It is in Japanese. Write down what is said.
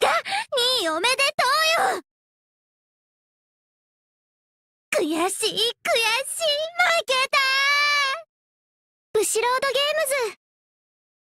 がにおめでとうよ悔しい悔しい負けたブシロードゲームズ